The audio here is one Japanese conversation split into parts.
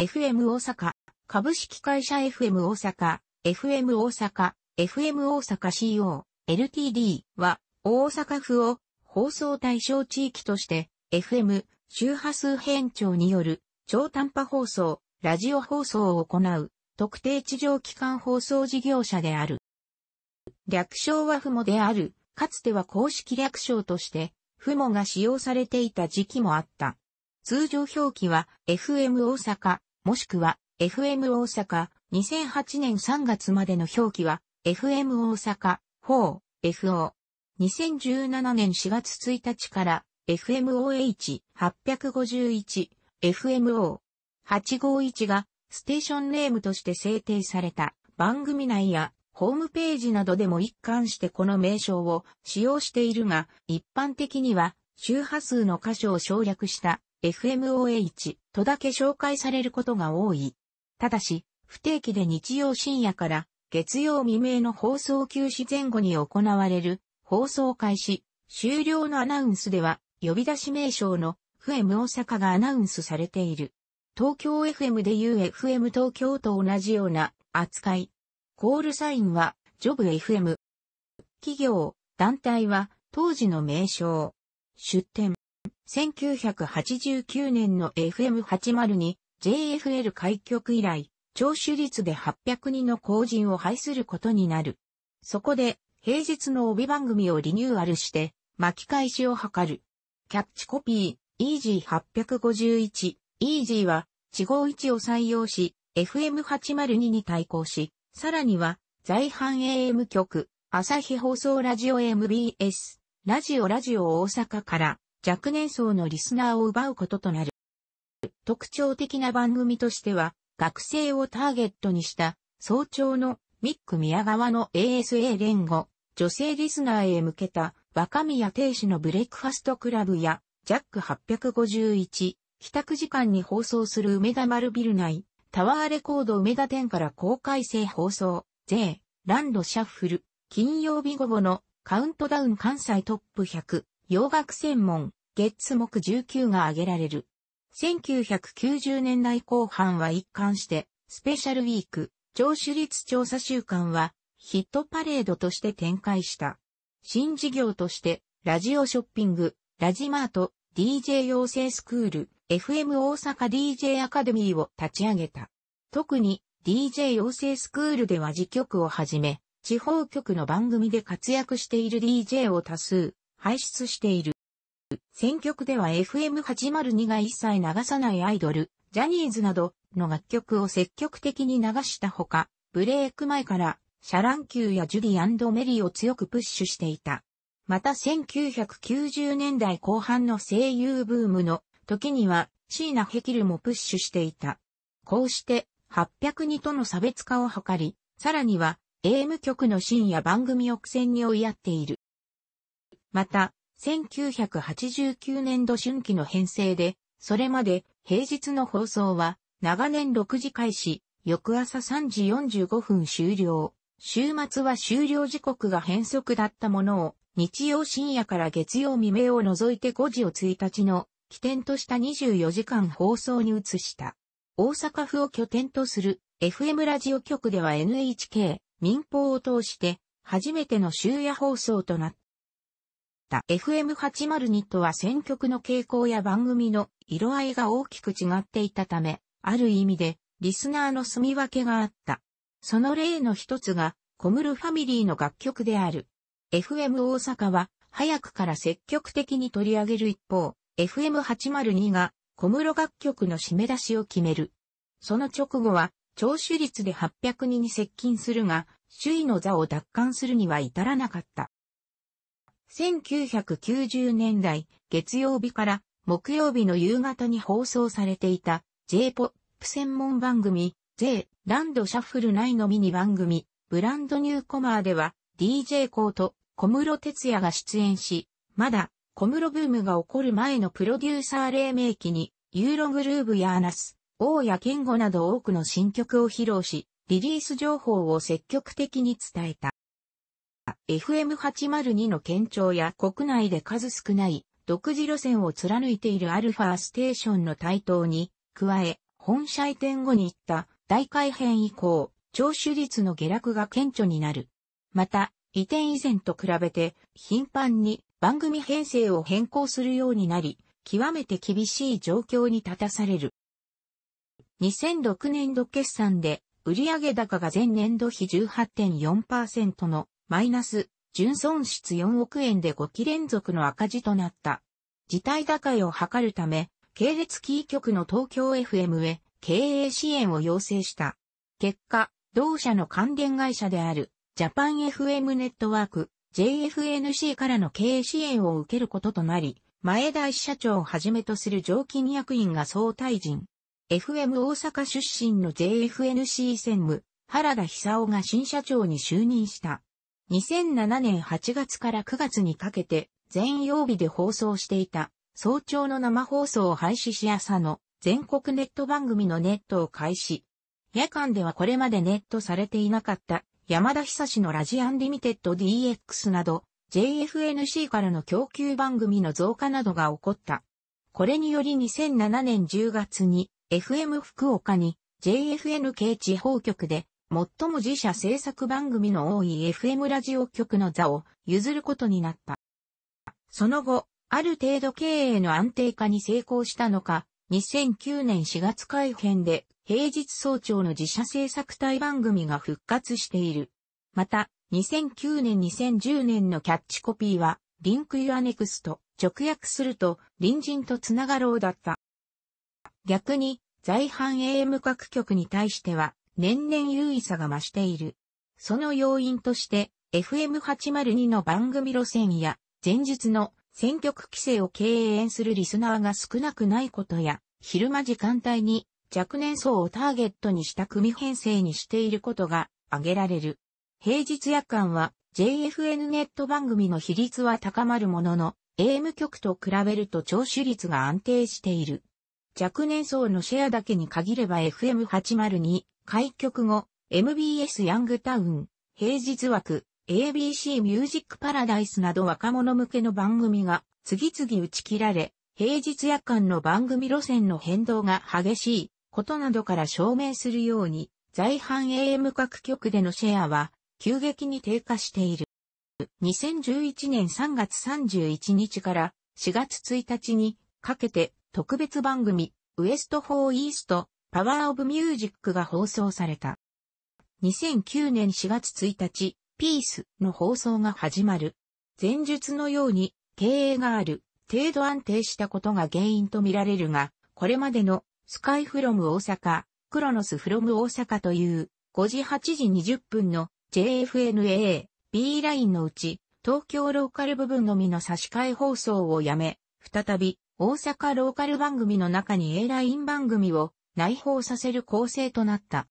FM 大阪、株式会社 FM 大阪、FM 大阪、FM 大阪 CO、LTD は、大阪府を放送対象地域として、FM、周波数変調による超短波放送、ラジオ放送を行う特定地上機関放送事業者である。略称はふもである、かつては公式略称として、ふもが使用されていた時期もあった。通常表記は FM 大阪、もしくは FM 大阪、2008年3月までの表記は FM 大阪、4、FO。2017年4月1日から FMOH851、FMO851 がステーションネームとして制定された番組内やホームページなどでも一貫してこの名称を使用しているが、一般的には周波数の箇所を省略した FMOH とだけ紹介されることが多い。ただし、不定期で日曜深夜から月曜未明の放送休止前後に行われる放送開始、終了のアナウンスでは呼び出し名称の FM 大阪がアナウンスされている。東京 FM でいう FM 東京と同じような扱い。コールサインはジョブ FM。企業、団体は当時の名称。出店。1989年の FM802 JFL 開局以来、聴取率で800人の後人を廃することになる。そこで、平日の帯番組をリニューアルして、巻き返しを図る。キャッチコピー、EG851、EG は、地号1を採用し、FM802 に対抗し、さらには、在阪 AM 局、朝日放送ラジオ MBS、ラジオラジオ大阪から、若年層のリスナーを奪うこととなる。特徴的な番組としては、学生をターゲットにした早朝のミック宮川の ASA 連合、女性リスナーへ向けた若宮亭主のブレックファストクラブや、ジャック851、帰宅時間に放送する梅田丸ビル内、タワーレコード梅田店から公開制放送、税、ランドシャッフル、金曜日午後のカウントダウン関西トップ100、洋楽専門、月目19が挙げられる。1990年代後半は一貫して、スペシャルウィーク、聴取率調査週間は、ヒットパレードとして展開した。新事業として、ラジオショッピング、ラジマート、DJ 養成スクール、FM 大阪 DJ アカデミーを立ち上げた。特に DJ 養成スクールでは自局をはじめ、地方局の番組で活躍している DJ を多数輩出している。選曲では FM802 が一切流さないアイドル、ジャニーズなどの楽曲を積極的に流したほか、ブレイク前からシャランキューやジュリーメリーを強くプッシュしていた。また1990年代後半の声優ブームの時にはシーナ・ヘキルもプッシュしていた。こうして802との差別化を図り、さらには AM 局のシーンや番組を苦戦に追いやっている。また、1989年度春季の編成で、それまで平日の放送は長年6時開始、翌朝3時45分終了。週末は終了時刻が変則だったものを、日曜深夜から月曜未明を除いて5時を1日の起点とした24時間放送に移した。大阪府を拠点とする FM ラジオ局では NHK、民放を通して初めての終夜放送となった。。FM802 とは選曲の傾向や番組の色合いが大きく違っていたため、ある意味でリスナーの住み分けがあった。その例の一つが、小室ファミリーの楽曲である。FM 大阪は、早くから積極的に取り上げる一方、FM802 が小室楽曲の締め出しを決める。その直後は、聴取率で800人に接近するが、首位の座を奪還するには至らなかった。1990年代、月曜日から木曜日の夕方に放送されていた J-POP 専門番組 J ランドシャッフル内のミニ番組ブランドニューコマーでは DJ コート小室哲也が出演し、まだ小室ブームが起こる前のプロデューサー黎明期にユーログルーブやアナス、大谷健吾など多くの新曲を披露し、リリース情報を積極的に伝えた。FM802 の県庁や国内で数少ない独自路線を貫いているアルファステーションの台頭に、加え、本社移転後に行った大改編以降、聴取率の下落が顕著になる。また、移転以前と比べて、頻繁に番組編成を変更するようになり、極めて厳しい状況に立たされる。2006年度決算で、売上高が前年度比18.4%のマイナス、純損失4億円で5期連続の赤字となった。事態打開を図るため、系列キー局の東京 FM へ経営支援を要請した。結果、同社の関連会社である、ジャパン FM ネットワーク、JFNC からの経営支援を受けることとなり、前田社長をはじめとする常勤役員が総退陣。FM 大阪出身の JFNC 専務、原田久夫が新社長に就任した。2007年8月から9月にかけて、全曜日で放送していた、早朝の生放送を廃止し朝の全国ネット番組のネットを開始。夜間ではこれまでネットされていなかった山田久志のラジアンリミテッド DX など JFNC からの供給番組の増加などが起こった。これにより2007年10月に FM 福岡に JFNK 地方局で最も自社制作番組の多い FM ラジオ局の座を譲ることになった。その後、ある程度経営の安定化に成功したのか、2009年4月改編で平日早朝の自社制作隊番組が復活している。また、2009年2010年のキャッチコピーは、リンクユアネクスト、直訳すると、隣人とつながろうだった。逆に、在阪 AM 各局に対しては、年々優位さが増している。その要因として、FM802 の番組路線や、前日の選曲規制を敬遠するリスナーが少なくないことや、昼間時間帯に若年層をターゲットにした組編成にしていることが挙げられる。平日夜間は JFN ネット番組の比率は高まるものの、AM 局と比べると聴取率が安定している。若年層のシェアだけに限れば FM802 開局後、MBS ヤングタウン、平日枠、ABC ミュージックパラダイスなど若者向けの番組が次々打ち切られ、平日夜間の番組路線の変動が激しいことなどから証明するように、在阪 AM 各局でのシェアは急激に低下している。2011年3月31日から4月1日にかけて特別番組ウエストフォー・イーストパワーオブミュージックが放送された。2009年4月1日、ピースの放送が始まる。前述のように、経営がある、程度安定したことが原因とみられるが、これまでの、スカイフロム大阪、クロノスフロム大阪という、5時8時20分の JFNA、B ラインのうち、東京ローカル部分のみの差し替え放送をやめ、再び、大阪ローカル番組の中に A ライン番組を内訪させる構成となった。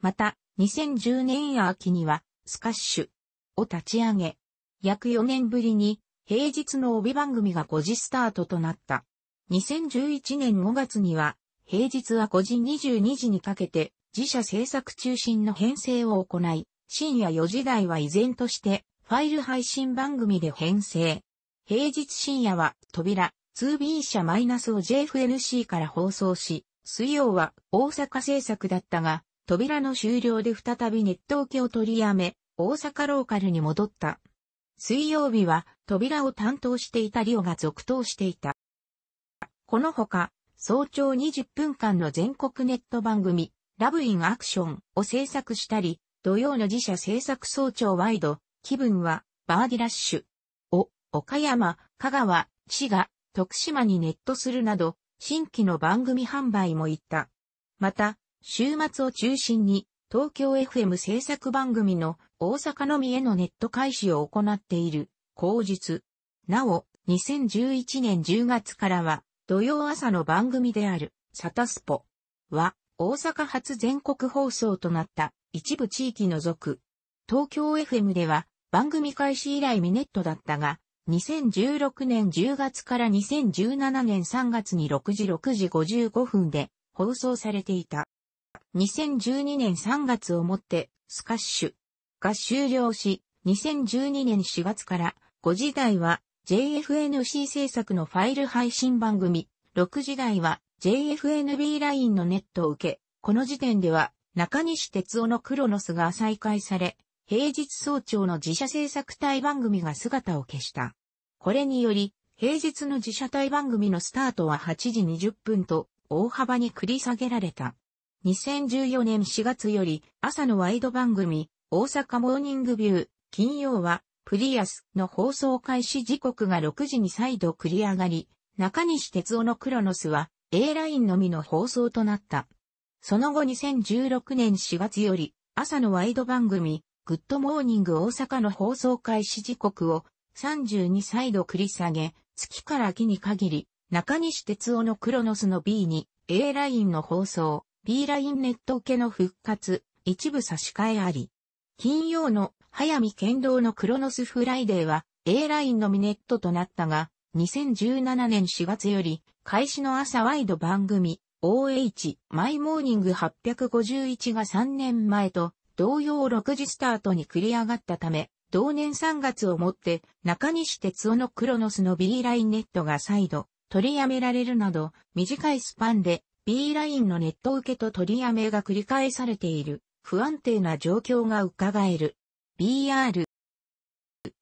また、2010年秋には、スカッシュを立ち上げ、約4年ぶりに平日の帯番組が5時スタートとなった。2011年5月には、平日は5時22時にかけて自社制作中心の編成を行い、深夜4時台は依然としてファイル配信番組で編成。平日深夜は扉 2B 社マイナスを j f n c から放送し、水曜は大阪制作だったが、扉の終了で再びネット受けを取りやめ、大阪ローカルに戻った。水曜日は扉を担当していたリオが続投していた。このほか、早朝20分間の全国ネット番組、ラブインアクションを制作したり、土曜の自社制作早朝ワイド、気分は、バーディラッシュを、岡山、香川、滋賀、徳島にネットするなど、新規の番組販売も行った。また、週末を中心に、東京 FM 制作番組の大阪のみへのネット開始を行っている、口実。なお、2011年10月からは、土曜朝の番組である、サタスポは、大阪発全国放送となった一部地域除く。東京 FM では番組開始以来ミネットだったが、2016年10月から2017年3月に6時6時55分で放送されていた。2012年3月をもってスカッシュが終了し、2012年4月から5時台は JFNC 制作のファイル配信番組、6時台は JFNB ラインのネットを受け、この時点では中西哲夫のクロノスが再開され、平日早朝の自社制作隊番組が姿を消した。これにより、平日の自社隊番組のスタートは8時20分と大幅に繰り下げられた。2014年4月より朝のワイド番組、大阪モーニングビュー、金曜はプリアスの放送開始時刻が6時に再度繰り上がり、中西哲夫のクロノスは A ラインのみの放送となった。その後2016年4月より朝のワイド番組、グッドモーニング大阪の放送開始時刻を32再度繰り下げ、月から木に限り、中西哲夫のクロノスの B に A ラインの放送、B ラインネット受けの復活、一部差し替えあり。金曜の早見剣道のクロノスフライデーは A ラインのミネットとなったが、2017年4月より開始の朝ワイド番組 OH マイモーニング851が3年前と同様6時スタートに繰り上がったため、同年3月をもって中西哲夫のクロノスの B ラインネットが再度取りやめられるなど短いスパンで B ラインのネット受けと取りやめが繰り返されている不安定な状況が伺える BR。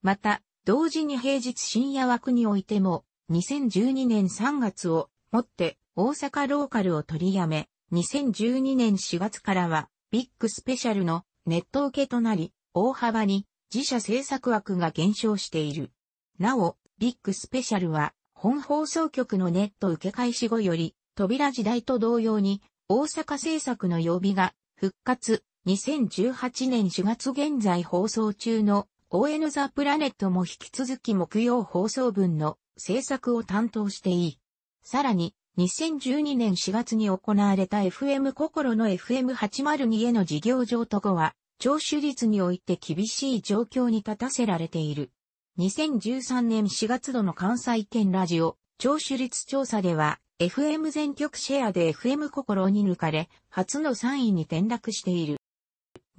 また同時に平日深夜枠においても2012年3月をもって大阪ローカルを取りやめ2012年4月からはビッグスペシャルのネット受けとなり、大幅に自社制作枠が減少している。なお、ビッグスペシャルは、本放送局のネット受け開始後より、扉時代と同様に、大阪制作の曜日が、復活、2018年4月現在放送中の、ON ザプラネットも引き続き木曜放送分の制作を担当していい。さらに、2012年4月に行われた FM 心の FM802 への事業上と後は、聴取率において厳しい状況に立たせられている。2013年4月度の関西圏ラジオ、聴取率調査では、FM 全局シェアで FM 心に抜かれ、初の3位に転落している。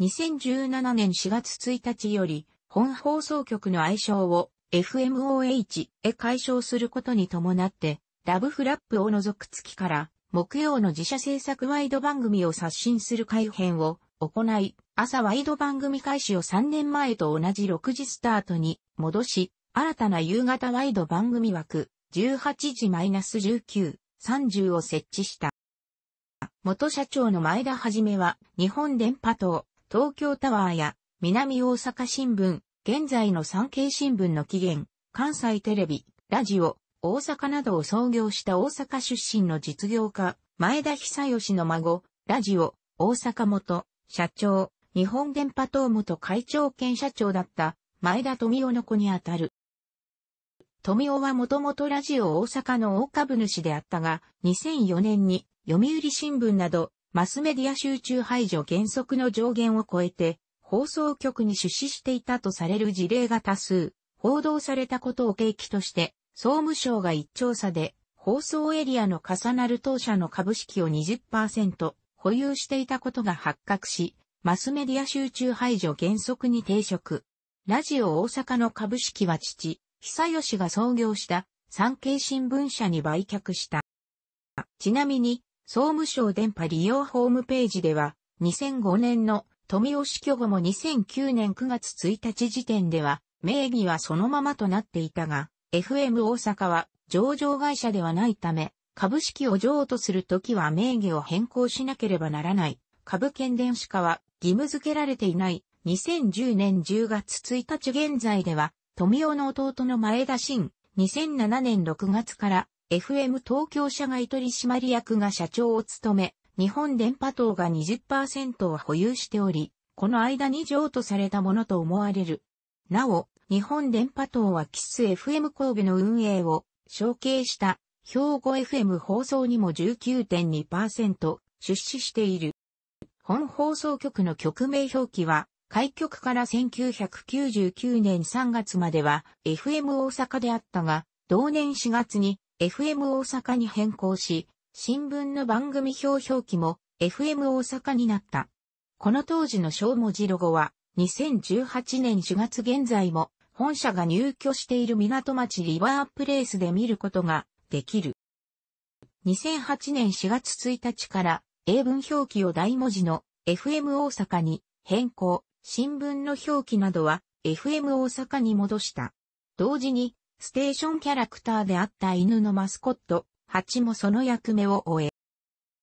2017年4月1日より、本放送局の愛称を FMOH へ解消することに伴って、ラブフラップを除く月から、木曜の自社制作ワイド番組を刷新する改編を行い、朝ワイド番組開始を3年前と同じ6時スタートに戻し、新たな夕方ワイド番組枠、18時 -19、30を設置した。元社長の前田はじめは、日本電波塔、東京タワーや、南大阪新聞、現在の産経新聞の起源、関西テレビ、ラジオ、大阪などを創業した大阪出身の実業家、前田久義の孫、ラジオ、大阪元、社長、日本電波等元会長兼社長だった前田富夫の子にあたる。富夫はもともとラジオ大阪の大株主であったが、2004年に読売新聞などマスメディア集中排除原則の上限を超えて放送局に出資していたとされる事例が多数報道されたことを契機として総務省が一調査で、放送エリアの重なる当社の株式を20%保有していたことが発覚し、マスメディア集中排除原則に抵触。ラジオ大阪の株式は父、久吉が創業した産経新聞社に売却した。ちなみに、総務省電波利用ホームページでは、2005年の富吉虚後も2009年9月1日時点では、名義はそのままとなっていたが、FM 大阪は上場会社ではないため、株式を譲渡するときは名義を変更しなければならない。株券電子化は義務付けられていない。2010年10月1日現在では、富雄の弟の前田真、2007年6月から FM 東京社外取締役が社長を務め、日本電波等が20%を保有しており、この間に譲渡されたものと思われる。なお、日本電波塔はキス FM 神戸の運営を承継した兵庫 FM 放送にも19.2%出資している。本放送局の局名表記は、開局から1999年3月までは FM 大阪であったが、同年4月に FM 大阪に変更し、新聞の番組表表記も FM 大阪になった。この当時の小文字ロゴは2018年4月現在も本社が入居している港町リバープレイスで見ることができる。2008年4月1日から英文表記を大文字の FM 大阪に変更、新聞の表記などは FM 大阪に戻した。同時にステーションキャラクターであった犬のマスコット、ハチもその役目を終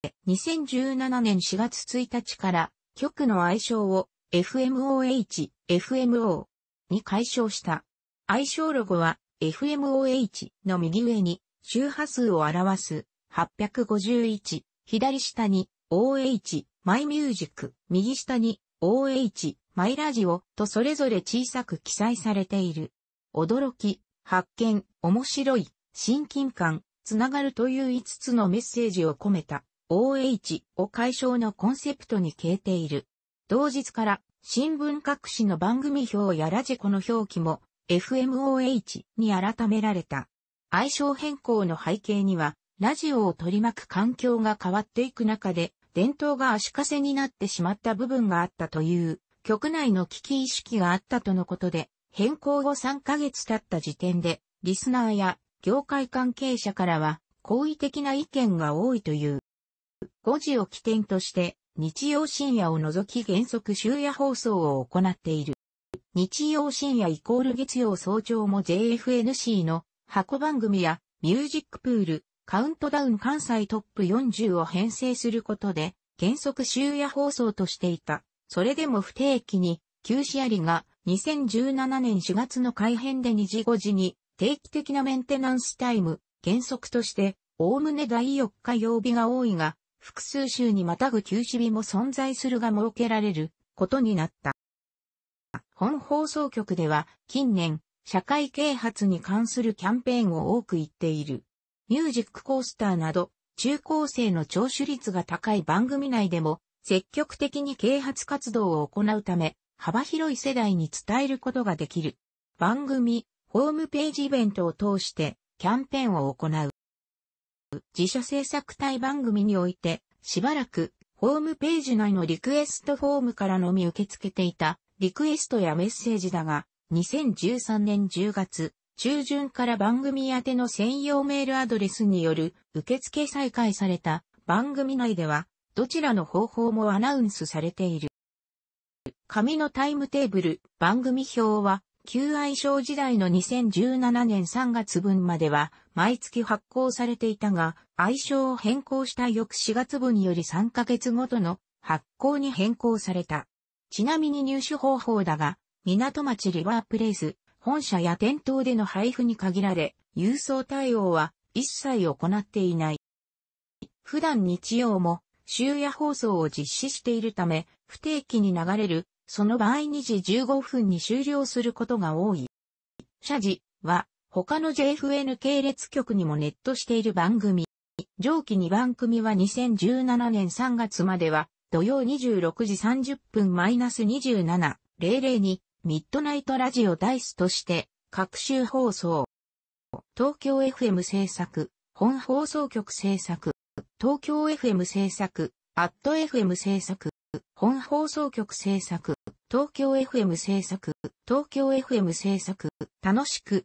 え、2017年4月1日から局の愛称を FMOH、FMO、に解消した。愛称ロゴは FMOH の右上に周波数を表す851、左下に OH、マイミュージック、右下に OH、マイラジオとそれぞれ小さく記載されている。驚き、発見、面白い、親近感、つながるという5つのメッセージを込めた OH を解消のコンセプトに消えている。同日から新聞各紙の番組表やラジコの表記も FMOH に改められた。愛称変更の背景には、ラジオを取り巻く環境が変わっていく中で、伝統が足かせになってしまった部分があったという、局内の危機意識があったとのことで、変更後3ヶ月経った時点で、リスナーや業界関係者からは、好意的な意見が多いという。5時を起点として、日曜深夜を除き原則終夜放送を行っている。日曜深夜イコール月曜早朝も JFNC の箱番組やミュージックプール、カウントダウン関西トップ40を編成することで原則終夜放送としていた。それでも不定期に休止ありが2017年4月の改編で2時5時に定期的なメンテナンスタイム原則としておおむね第4日曜日が多いが複数州にまたぐ休止日も存在するが設けられることになった。本放送局では近年、社会啓発に関するキャンペーンを多く言っている。ミュージックコースターなど、中高生の聴取率が高い番組内でも、積極的に啓発活動を行うため、幅広い世代に伝えることができる。番組、ホームページイベントを通して、キャンペーンを行う。自社制作隊番組において、しばらくホームページ内のリクエストフォームからのみ受け付けていたリクエストやメッセージだが、2013年10月中旬から番組宛ての専用メールアドレスによる受付再開された番組内では、どちらの方法もアナウンスされている。紙のタイムテーブル、番組表は、旧愛称時代の2017年3月分までは、毎月発行されていたが、愛称を変更した翌4月分により3ヶ月ごとの発行に変更された。ちなみに入手方法だが、港町リバープレイス、本社や店頭での配布に限られ、郵送対応は一切行っていない。普段日曜も週夜放送を実施しているため、不定期に流れる、その場合2時15分に終了することが多い。社時は他の JFN 系列局にもネットしている番組。上記2番組は2017年3月までは土曜26時30分 -27.00 にミッドナイトラジオダイスとして各週放送。東京 FM 制作、本放送局制作、東京 FM 制作、アット FM 制作、本放送局制作、東京 FM 制作、東京 FM 制作、楽しく、